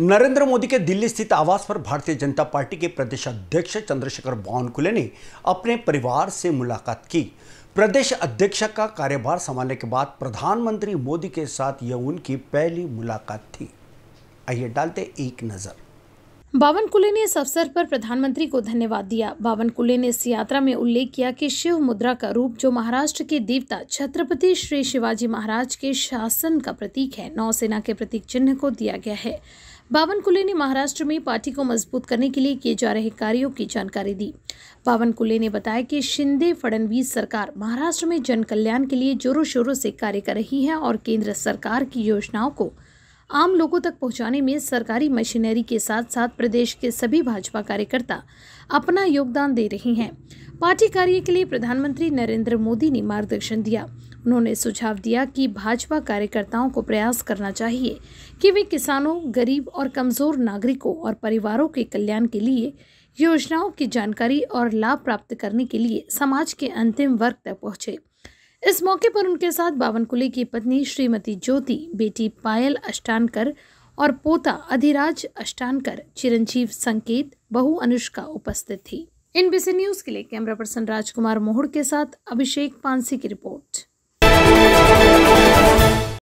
नरेंद्र मोदी के दिल्ली स्थित आवास पर भारतीय जनता पार्टी के प्रदेश अध्यक्ष चंद्रशेखर बावनकुले ने अपने परिवार से मुलाकात की प्रदेश अध्यक्ष का कार्यभार संभालने के बाद प्रधानमंत्री मोदी के साथ यह उनकी पहली मुलाकात थी आइए डालते एक नज़र बावन कुले ने इस अवसर पर प्रधानमंत्री को धन्यवाद दिया बावन कुले ने इस यात्रा में उल्लेख किया कि शिव मुद्रा का रूप जो महाराष्ट्र के देवता छत्रपति श्री शिवाजी महाराज के शासन का प्रतीक है नौसेना के प्रतीक चिन्ह को दिया गया है बावन बावनकुले ने महाराष्ट्र में पार्टी को मजबूत करने के लिए किए जा रहे कार्यों की जानकारी दी बावन बावनकुले ने बताया कि शिंदे फडणवीस सरकार महाराष्ट्र में जन कल्याण के लिए जोरों शोरों से कार्य कर रही है और केंद्र सरकार की योजनाओं को आम लोगों तक पहुंचाने में सरकारी मशीनरी के साथ साथ प्रदेश के सभी भाजपा कार्यकर्ता अपना योगदान दे रहे हैं पार्टी कार्य के लिए प्रधानमंत्री नरेंद्र मोदी ने मार्गदर्शन दिया उन्होंने सुझाव दिया कि भाजपा कार्यकर्ताओं को प्रयास करना चाहिए कि वे किसानों गरीब और कमजोर नागरिकों और परिवारों के कल्याण के लिए योजनाओं की जानकारी और लाभ प्राप्त करने के लिए समाज के अंतिम वर्ग तक पहुंचे इस मौके पर उनके साथ बावनकुली की पत्नी श्रीमती ज्योति बेटी पायल अष्टानकर और पोता अधिराज अष्टानकर चिरंजीव संकेत बहु अनुष्का उपस्थित थी इन बीसी न्यूज के लिए कैमरा पर्सन राजकुमार मोहड़ के साथ अभिषेक पांसी की रिपोर्ट